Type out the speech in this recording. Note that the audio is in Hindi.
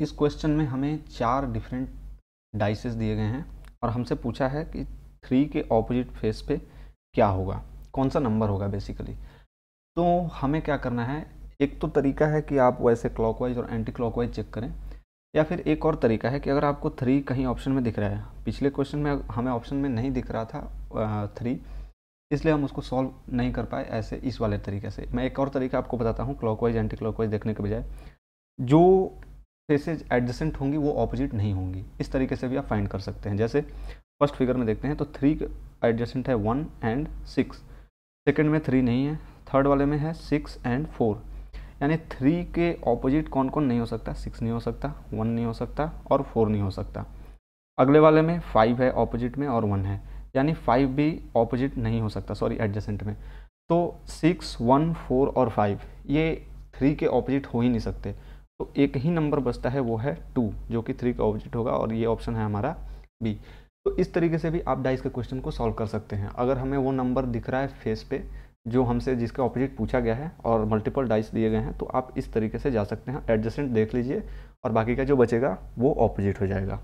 इस क्वेश्चन में हमें चार डिफरेंट डाइसेस दिए गए हैं और हमसे पूछा है कि थ्री के ऑपोजिट फेस पे क्या होगा कौन सा नंबर होगा बेसिकली तो हमें क्या करना है एक तो तरीका है कि आप वैसे क्लॉकवाइज और एंटी क्लॉकवाइज चेक करें या फिर एक और तरीका है कि अगर आपको थ्री कहीं ऑप्शन में दिख रहा है पिछले क्वेश्चन में हमें ऑप्शन में नहीं दिख रहा था थ्री इसलिए हम उसको सॉल्व नहीं कर पाए ऐसे इस वाले तरीके से मैं एक और तरीका आपको बताता हूँ क्लॉकवाइज एंटी क्लॉकवाइज देखने के बजाय जो फेसेज एडजेसेंट होंगी वो ऑपोजिट नहीं होंगी इस तरीके से भी आप फाइंड कर सकते हैं जैसे फर्स्ट फिगर में देखते हैं तो थ्री एडजेसेंट है वन एंड सिक्स सेकेंड में थ्री नहीं है थर्ड वाले में है सिक्स एंड फोर यानी थ्री के ऑपोजिट कौन कौन नहीं हो सकता सिक्स नहीं हो सकता वन नहीं हो सकता और फोर नहीं हो सकता अगले वाले में फाइव है ऑपोजिट में और वन है यानी फाइव भी ऑपोजिट नहीं हो सकता सॉरी एडजेसेंट में तो सिक्स वन फोर और फाइव ये थ्री के ऑपोजिट हो ही नहीं सकते तो एक ही नंबर बचता है वो है टू जो कि थ्री का ऑब्जेक्ट होगा और ये ऑप्शन है हमारा बी तो इस तरीके से भी आप डाइस के क्वेश्चन को सॉल्व कर सकते हैं अगर हमें वो नंबर दिख रहा है फेस पे जो हमसे जिसका ऑपोजिट पूछा गया है और मल्टीपल डाइस दिए गए हैं तो आप इस तरीके से जा सकते हैं एडजस्टेंट देख लीजिए और बाकी का जो बचेगा वो ऑपोजिट हो जाएगा